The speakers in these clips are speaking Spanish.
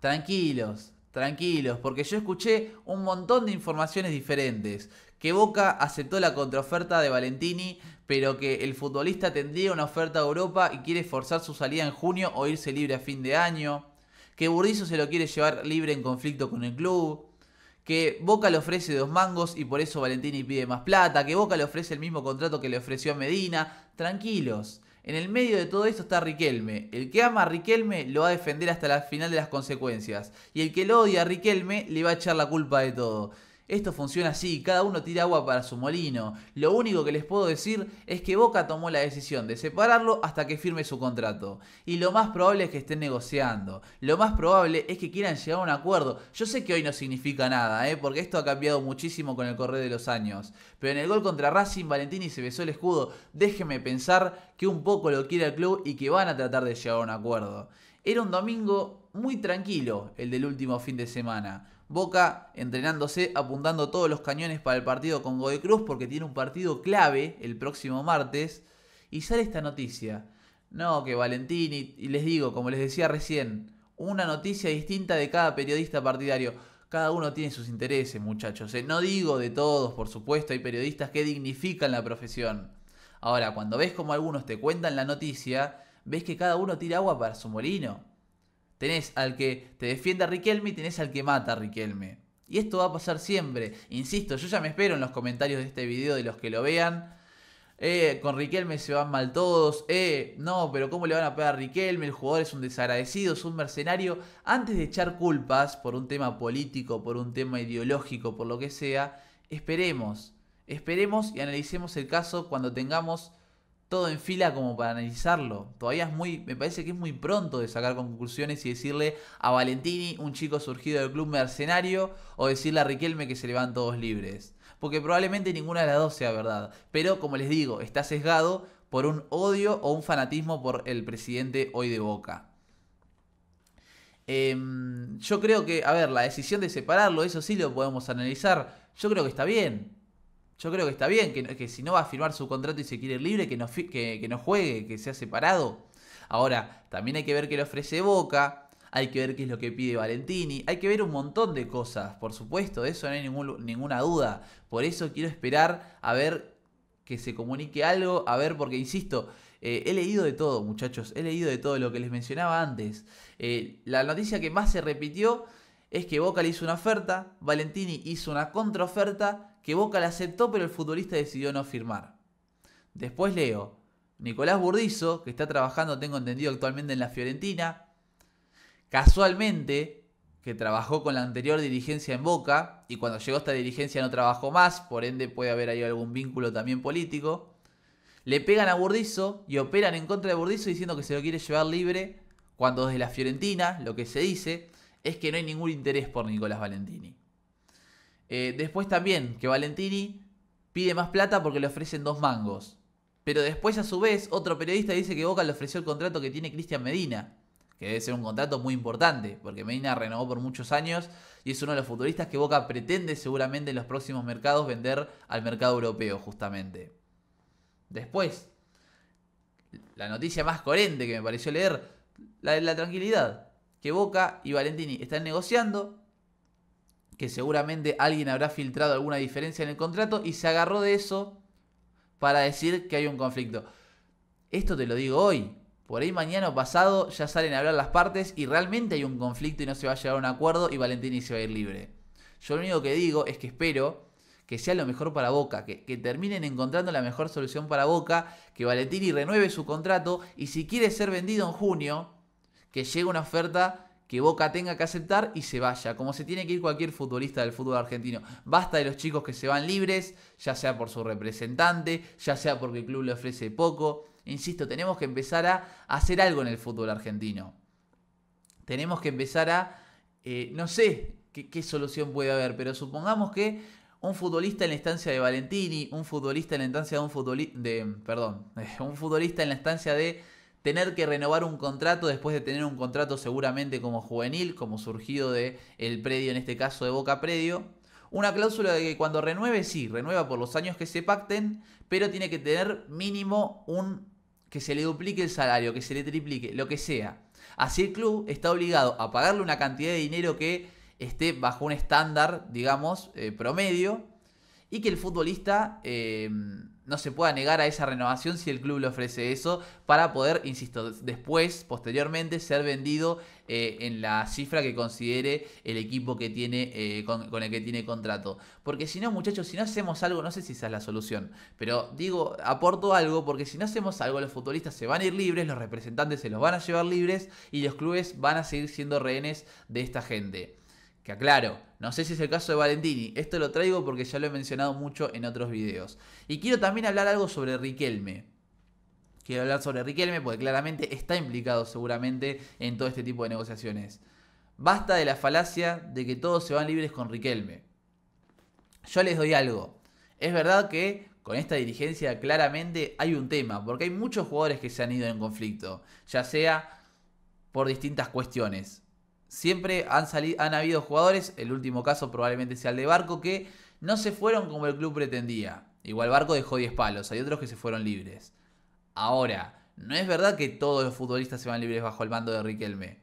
Tranquilos, tranquilos, porque yo escuché un montón de informaciones diferentes. Que Boca aceptó la contraoferta de Valentini, pero que el futbolista tendría una oferta a Europa y quiere forzar su salida en junio o irse libre a fin de año. Que Burrizo se lo quiere llevar libre en conflicto con el club. Que Boca le ofrece dos mangos y por eso Valentini pide más plata. Que Boca le ofrece el mismo contrato que le ofreció a Medina. Tranquilos. En el medio de todo esto está Riquelme. El que ama a Riquelme lo va a defender hasta la final de las consecuencias. Y el que lo odia a Riquelme le va a echar la culpa de todo. Esto funciona así, cada uno tira agua para su molino. Lo único que les puedo decir es que Boca tomó la decisión de separarlo hasta que firme su contrato. Y lo más probable es que estén negociando. Lo más probable es que quieran llegar a un acuerdo. Yo sé que hoy no significa nada, ¿eh? porque esto ha cambiado muchísimo con el correr de los años. Pero en el gol contra Racing, Valentini se besó el escudo. Déjenme pensar que un poco lo quiere el club y que van a tratar de llegar a un acuerdo. Era un domingo muy tranquilo el del último fin de semana Boca entrenándose, apuntando todos los cañones para el partido con Godecruz, Cruz, porque tiene un partido clave el próximo martes. Y sale esta noticia. No, que Valentín, y les digo, como les decía recién, una noticia distinta de cada periodista partidario. Cada uno tiene sus intereses, muchachos. ¿eh? No digo de todos, por supuesto, hay periodistas que dignifican la profesión. Ahora, cuando ves como algunos te cuentan la noticia, ves que cada uno tira agua para su molino. Tenés al que te defienda a Riquelme y tenés al que mata a Riquelme. Y esto va a pasar siempre. Insisto, yo ya me espero en los comentarios de este video de los que lo vean. Eh, con Riquelme se van mal todos. Eh, no, pero ¿cómo le van a pegar a Riquelme? El jugador es un desagradecido, es un mercenario. Antes de echar culpas por un tema político, por un tema ideológico, por lo que sea, esperemos. Esperemos y analicemos el caso cuando tengamos todo en fila como para analizarlo. Todavía es muy, me parece que es muy pronto de sacar conclusiones y decirle a Valentini, un chico surgido del club mercenario, o decirle a Riquelme que se le van todos libres. Porque probablemente ninguna de las dos sea verdad. Pero como les digo, está sesgado por un odio o un fanatismo por el presidente hoy de Boca. Em, yo creo que, a ver, la decisión de separarlo, eso sí lo podemos analizar. Yo creo que está bien. Yo creo que está bien, que, si no va a firmar su contrato y se quiere libre, que no, que, que no juegue, que sea separado. Ahora, también hay que ver qué le ofrece Boca, hay que ver qué es lo que pide Valentini, hay que ver un montón de cosas, por supuesto, de eso no hay ninguna duda. Por eso quiero esperar a ver que se comunique algo, a ver, porque insisto, eh, he leído de todo, muchachos, he leído de todo lo que les mencionaba antes. Eh, la noticia que más se repitió es que Boca le hizo una oferta, Valentini hizo una contraoferta, que Boca la aceptó pero el futbolista decidió no firmar. Después leo, Nicolás Burdizo, que está trabajando, tengo entendido, actualmente en la Fiorentina, casualmente, que trabajó con la anterior dirigencia en Boca, y cuando llegó esta dirigencia no trabajó más, por ende puede haber ahí algún vínculo también político, le pegan a Burdizo y operan en contra de Burdizo diciendo que se lo quiere llevar libre, cuando desde la Fiorentina lo que se dice es que no hay ningún interés por Nicolás Valentini. Eh, después también que Valentini pide más plata porque le ofrecen dos mangos. Pero después a su vez otro periodista dice que Boca le ofreció el contrato que tiene Cristian Medina, que debe ser un contrato muy importante, porque Medina renovó por muchos años y es uno de los futuristas que Boca pretende seguramente en los próximos mercados vender al mercado europeo justamente. Después, la noticia más coherente que me pareció leer, la de la tranquilidad, que Boca y Valentini están negociando, que seguramente alguien habrá filtrado alguna diferencia en el contrato y se agarró de eso para decir que hay un conflicto. Esto te lo digo hoy. Por ahí mañana o pasado ya salen a hablar las partes y realmente hay un conflicto y no se va a llegar a un acuerdo y Valentini se va a ir libre. Yo lo único que digo es que espero que sea lo mejor para Boca, que, terminen encontrando la mejor solución para Boca, que Valentini renueve su contrato y si quiere ser vendido en junio, que llegue una oferta que Boca tenga que aceptar y se vaya, como se tiene que ir cualquier futbolista del fútbol argentino. Basta de los chicos que se van libres, ya sea por su representante, ya sea porque el club le ofrece poco. Insisto, tenemos que empezar a hacer algo en el fútbol argentino. Tenemos que empezar a, eh, no sé qué, solución puede haber, pero supongamos que un futbolista en la estancia de Valentini, un futbolista en la estancia de un futbolista, de, perdón, un futbolista en la estancia de tener que renovar un contrato después de tener un contrato seguramente como juvenil, como surgido del el predio, en este caso de Boca Predio. Una cláusula de que cuando renueve, sí, renueva por los años que se pacten, pero tiene que tener mínimo un que se le duplique el salario, que se le triplique, lo que sea. Así el club está obligado a pagarle una cantidad de dinero que esté bajo un estándar, digamos, eh, promedio, y que el futbolista eh, no se pueda negar a esa renovación si el club le ofrece eso para poder, insisto, después, posteriormente, ser vendido eh, en la cifra que considere el equipo que tiene eh, con, con, el que tiene contrato. Porque si no, muchachos, si no hacemos algo, no sé si esa es la solución, pero digo, aporto algo porque si no hacemos algo, los futbolistas se van a ir libres, los representantes se los van a llevar libres y los clubes van a seguir siendo rehenes de esta gente. Claro, no sé si es el caso de Valentini, esto lo traigo porque ya lo he mencionado mucho en otros videos. Y quiero también hablar algo sobre Riquelme. Quiero hablar sobre Riquelme porque claramente está implicado seguramente en todo este tipo de negociaciones. Basta de la falacia de que todos se van libres con Riquelme. Yo les doy algo. Es verdad que con esta dirigencia claramente hay un tema, porque hay muchos jugadores que se han ido en conflicto, ya sea por distintas cuestiones. Siempre han, salido, han habido jugadores, el último caso probablemente sea el de Barco, que no se fueron como el club pretendía. Igual Barco dejó 10 palos, hay otros que se fueron libres. Ahora, no es verdad que todos los futbolistas se van libres bajo el mando de Riquelme.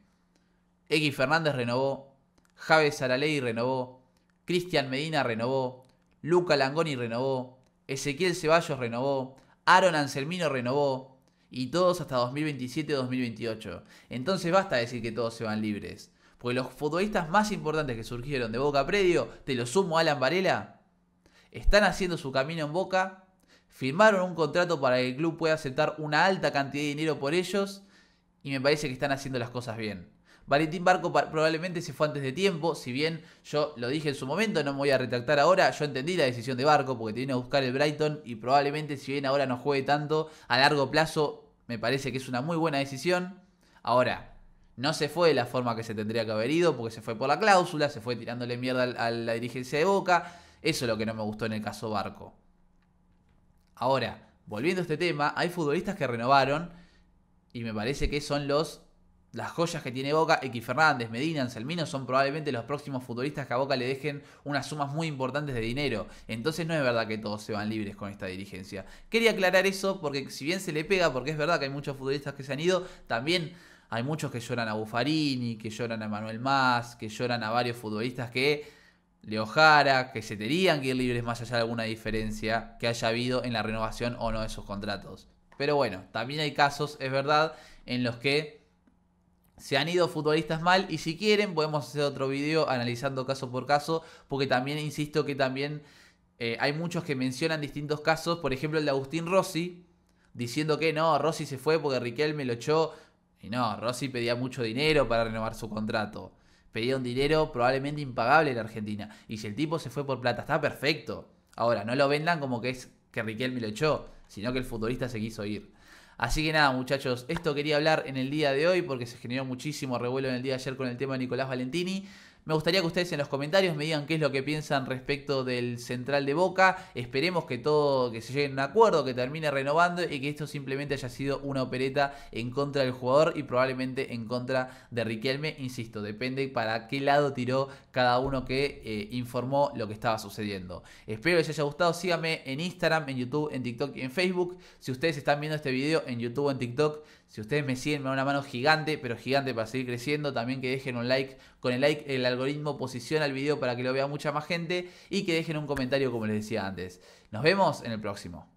X Fernández renovó, Javes Saraley renovó, Cristian Medina renovó, Luca Langoni renovó, Ezequiel Ceballos renovó, Aaron Anselmino renovó, y todos hasta 2027-2028. Entonces basta decir que todos se van libres. Porque los futbolistas más importantes que surgieron de Boca Predio, te lo sumo a Alan Varela, están haciendo su camino en Boca, firmaron un contrato para que el club pueda aceptar una alta cantidad de dinero por ellos y me parece que están haciendo las cosas bien. Valentín Barco probablemente se fue antes de tiempo, si bien yo lo dije en su momento, no me voy a retractar ahora, yo entendí la decisión de Barco porque te viene a buscar el Brighton y probablemente si bien ahora no juegue tanto, a largo plazo me parece que es una muy buena decisión. Ahora, no se fue de la forma que se tendría que haber ido, porque se fue por la cláusula, se fue tirándole mierda a la dirigencia de Boca. Eso es lo que no me gustó en el caso Barco. Ahora, volviendo a este tema, hay futbolistas que renovaron y me parece que son los las joyas que tiene Boca, X Fernández, Medina, Anselmino, son probablemente los próximos futbolistas que a Boca le dejen unas sumas muy importantes de dinero. Entonces no es verdad que todos se van libres con esta dirigencia. Quería aclarar eso porque si bien se le pega, porque es verdad que hay muchos futbolistas que se han ido, también hay muchos que lloran a Buffarini, que lloran a Manuel Más, que lloran a varios futbolistas que Jara, que se tenían que ir libres más allá de alguna diferencia que haya habido en la renovación o no de sus contratos. Pero bueno, también hay casos, es verdad, en los que se han ido futbolistas mal y si quieren podemos hacer otro video analizando caso por caso, porque también insisto que también eh, hay muchos que mencionan distintos casos, por ejemplo el de Agustín Rossi, diciendo que no, Rossi se fue porque Riquelme lo echó y no, Rossi pedía mucho dinero para renovar su contrato. Pedía un dinero probablemente impagable en Argentina. Y si el tipo se fue por plata, está perfecto. Ahora, no lo vendan como que es que Riquelme lo echó, sino que el futbolista se quiso ir. Así que nada, muchachos, esto quería hablar en el día de hoy porque se generó muchísimo revuelo en el día de ayer con el tema de Nicolás Valentini. Me gustaría que ustedes en los comentarios me digan qué es lo que piensan respecto del central de Boca. Esperemos que todo, que se llegue a un acuerdo, que termine renovando y que esto simplemente haya sido una opereta en contra del jugador y probablemente en contra de Riquelme. Insisto, depende para qué lado tiró cada uno que eh, informó lo que estaba sucediendo. Espero que les haya gustado. Síganme en Instagram, en YouTube, en TikTok y en Facebook. Si ustedes están viendo este video en YouTube o en TikTok, si ustedes me siguen, me da una mano gigante, pero gigante para seguir creciendo. También que dejen un like. Con el like el algoritmo posiciona el video para que lo vea mucha más gente. Y que dejen un comentario como les decía antes. Nos vemos en el próximo.